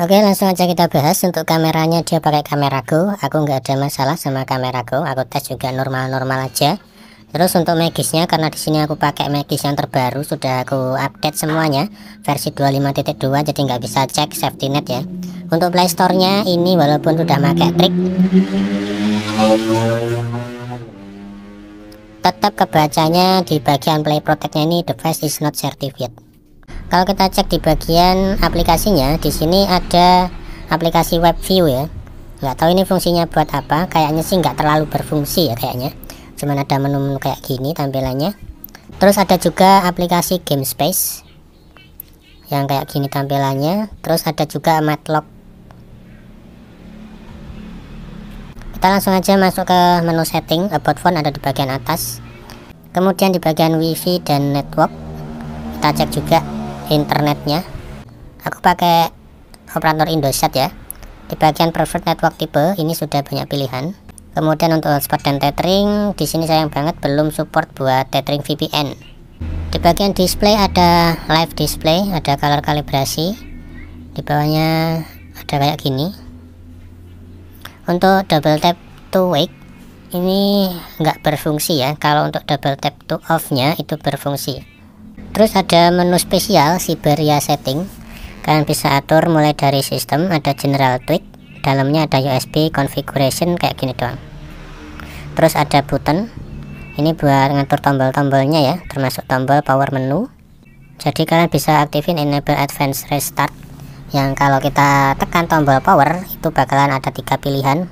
Oke langsung aja kita bahas untuk kameranya dia pakai kameraku, aku nggak ada masalah sama kameraku, aku tes juga normal-normal aja terus untuk magisnya karena di sini aku pakai magis yang terbaru sudah aku update semuanya versi 25.2 jadi nggak bisa cek safety net ya untuk playstore-nya ini walaupun sudah pakai trik tetap kebacanya di bagian play protect-nya ini device is not certified kalau kita cek di bagian aplikasinya di sini ada aplikasi web view ya nggak tahu ini fungsinya buat apa kayaknya sih nggak terlalu berfungsi ya kayaknya cuman ada menu-menu kayak gini tampilannya terus ada juga aplikasi game space yang kayak gini tampilannya terus ada juga matlock kita langsung aja masuk ke menu setting about phone ada di bagian atas kemudian di bagian wifi dan network kita cek juga internetnya aku pakai operator Indosat ya di bagian preferred network tipe ini sudah banyak pilihan kemudian untuk hotspot dan tethering di sini sayang banget belum support buat tethering VPN di bagian display ada live display ada color kalibrasi di bawahnya ada kayak gini untuk double tap to wake ini nggak berfungsi ya kalau untuk double tap to off nya itu berfungsi terus ada menu spesial Siberia setting kalian bisa atur mulai dari sistem ada general tweak dalamnya ada USB configuration kayak gini doang terus ada button ini buat ngatur tombol-tombolnya ya termasuk tombol power menu jadi kalian bisa aktifin enable advanced restart yang kalau kita tekan tombol power itu bakalan ada tiga pilihan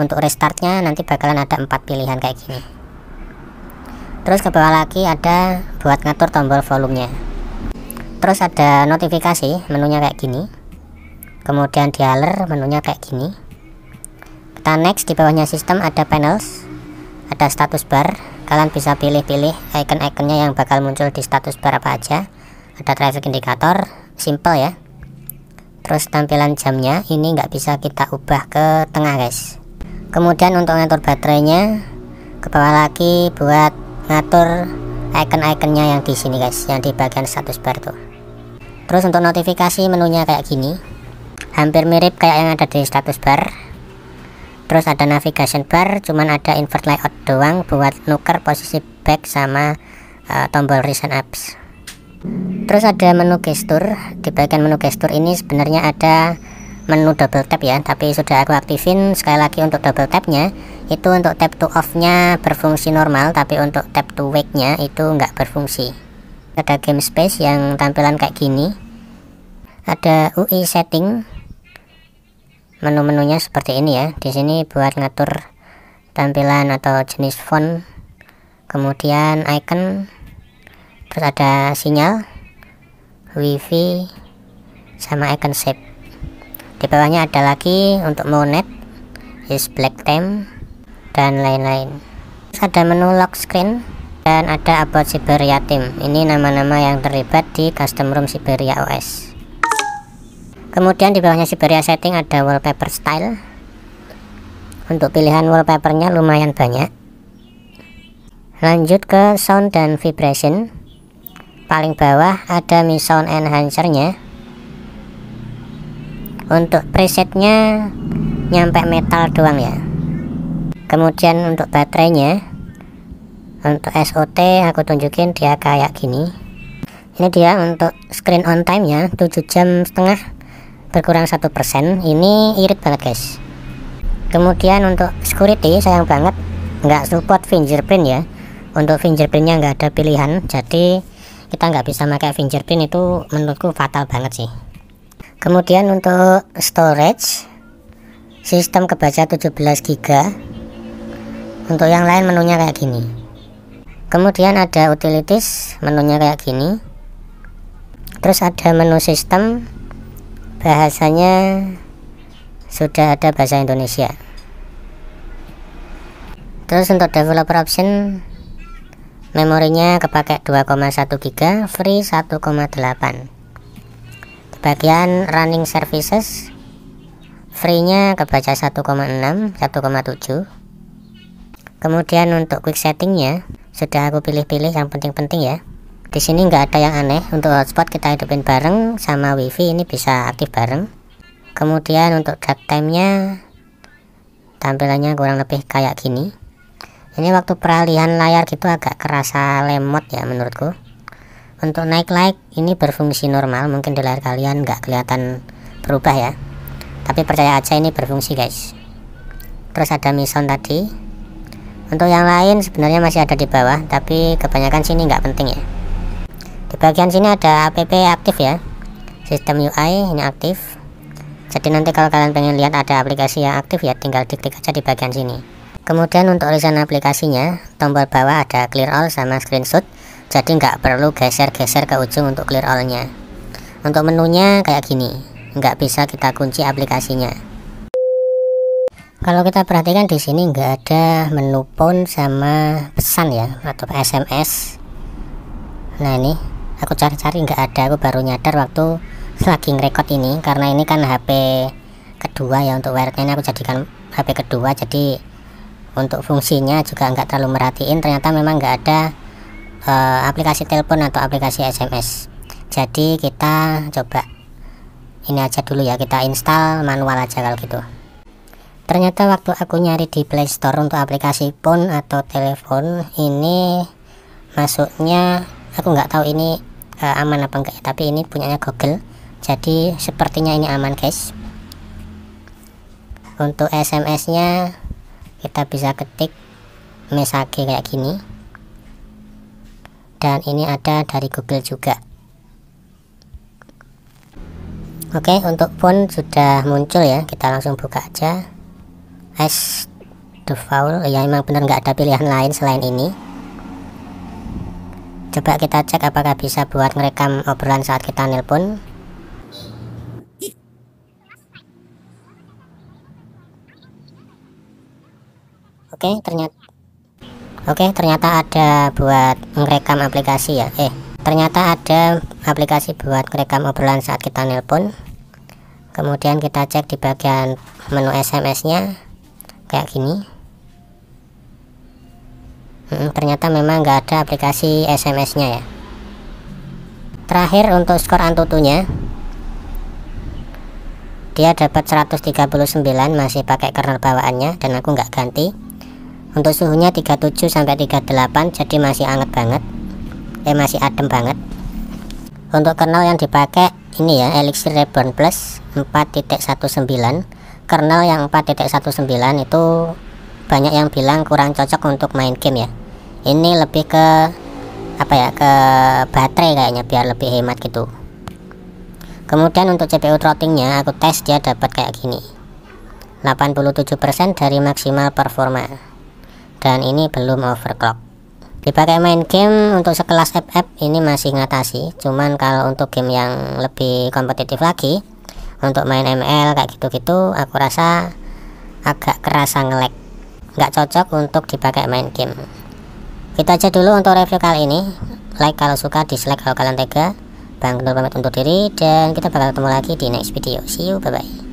untuk restartnya nanti bakalan ada empat pilihan kayak gini terus ke bawah lagi ada buat ngatur tombol volumenya terus ada notifikasi menunya kayak gini kemudian dialer, menunya kayak gini kita next di bawahnya sistem ada panels ada status bar kalian bisa pilih-pilih icon-iconnya yang bakal muncul di status bar apa aja ada traffic indicator simple ya terus tampilan jamnya ini nggak bisa kita ubah ke tengah guys kemudian untuk ngatur baterainya ke bawah lagi buat ngatur icon-iconnya yang di sini guys yang di bagian status bar tuh terus untuk notifikasi menunya kayak gini hampir mirip kayak yang ada di status bar terus ada navigation bar cuman ada invert layout doang buat nuker posisi back sama uh, tombol recent apps terus ada menu gesture di bagian menu gesture ini sebenarnya ada menu double tap ya tapi sudah aku aktifin sekali lagi untuk double tapnya itu untuk tap to off nya berfungsi normal tapi untuk tap to wake nya itu nggak berfungsi ada game space yang tampilan kayak gini ada UI setting menu-menunya seperti ini ya di sini buat ngatur tampilan atau jenis font kemudian icon terus ada sinyal wifi sama icon shape di bawahnya ada lagi untuk monet is black time dan lain-lain ada menu lock screen dan ada about Siberia Team ini nama-nama yang terlibat di custom room Siberia OS kemudian di bawahnya Siberia setting ada wallpaper style untuk pilihan wallpapernya lumayan banyak lanjut ke sound dan vibration paling bawah ada Mi Sound nya untuk presetnya nyampe metal doang ya kemudian untuk baterainya untuk SOT aku tunjukin dia kayak gini ini dia untuk screen on time ya 7 jam setengah berkurang 1% persen ini irit banget guys kemudian untuk security sayang banget nggak support fingerprint ya untuk fingerprintnya nggak ada pilihan jadi kita nggak bisa pakai fingerprint itu menurutku fatal banget sih kemudian untuk storage sistem kebaca 17 GB untuk yang lain menunya kayak gini kemudian ada utilities menunya kayak gini terus ada menu sistem bahasanya sudah ada bahasa Indonesia terus untuk developer option memorinya kepake 2,1 GB free 1,8 bagian running services free nya kebaca 1,6 1,7 kemudian untuk quick settingnya sudah aku pilih-pilih yang penting-penting ya di sini nggak ada yang aneh untuk hotspot kita hidupin bareng sama wifi ini bisa aktif bareng kemudian untuk drag time nya tampilannya kurang lebih kayak gini ini waktu peralihan layar gitu agak kerasa lemot ya menurutku untuk naik like ini berfungsi normal mungkin di layar kalian nggak kelihatan berubah ya tapi percaya aja ini berfungsi guys terus ada mission tadi untuk yang lain sebenarnya masih ada di bawah, tapi kebanyakan sini nggak penting ya. Di bagian sini ada app aktif ya. Sistem UI ini aktif. Jadi nanti kalau kalian pengen lihat ada aplikasi yang aktif ya tinggal diklik aja di bagian sini. Kemudian untuk lisan aplikasinya, tombol bawah ada clear all sama screenshot. Jadi nggak perlu geser-geser ke ujung untuk clear all-nya. Untuk menunya kayak gini, nggak bisa kita kunci aplikasinya kalau kita perhatikan di sini nggak ada menu pon sama pesan ya atau SMS nah ini aku cari-cari nggak ada aku baru nyadar waktu lagi nge-record ini karena ini kan HP kedua ya untuk wirednya ini aku jadikan HP kedua jadi untuk fungsinya juga nggak terlalu merhatiin ternyata memang nggak ada e, aplikasi telepon atau aplikasi SMS jadi kita coba ini aja dulu ya kita install manual aja kalau gitu ternyata waktu aku nyari di playstore untuk aplikasi phone atau telepon ini masuknya aku nggak tahu ini uh, aman apa enggak ya, tapi ini punyanya Google jadi sepertinya ini aman guys untuk SMS nya kita bisa ketik message kayak gini dan ini ada dari Google juga Oke untuk phone sudah muncul ya kita langsung buka aja As the ya emang bener nggak ada pilihan lain selain ini coba kita cek apakah bisa buat ngerekam obrolan saat kita nelpon oke okay, ternyata oke okay, ternyata ada buat ngerekam aplikasi ya eh ternyata ada aplikasi buat ngerekam obrolan saat kita nelpon kemudian kita cek di bagian menu SMS nya kayak gini hmm, ternyata memang nggak ada aplikasi SMS nya ya terakhir untuk skor antutunya dia dapat 139 masih pakai kernel bawaannya dan aku nggak ganti untuk suhunya 37 sampai 38 jadi masih anget banget eh masih adem banget untuk kernel yang dipakai ini ya Elixir Reborn Plus 4.19 kernel yang 4.19 itu banyak yang bilang kurang cocok untuk main game ya ini lebih ke apa ya ke baterai kayaknya biar lebih hemat gitu kemudian untuk CPU throttingnya aku tes dia dapat kayak gini 87% dari maksimal performa dan ini belum overclock dipakai main game untuk sekelas FF ini masih ngatasi cuman kalau untuk game yang lebih kompetitif lagi untuk main ML kayak gitu-gitu aku rasa agak kerasa ngelek nggak cocok untuk dipakai main game kita gitu aja dulu untuk review kali ini like kalau suka dislike kalau kalian tega bang Nur pamit untuk diri dan kita bakal ketemu lagi di next video see you bye bye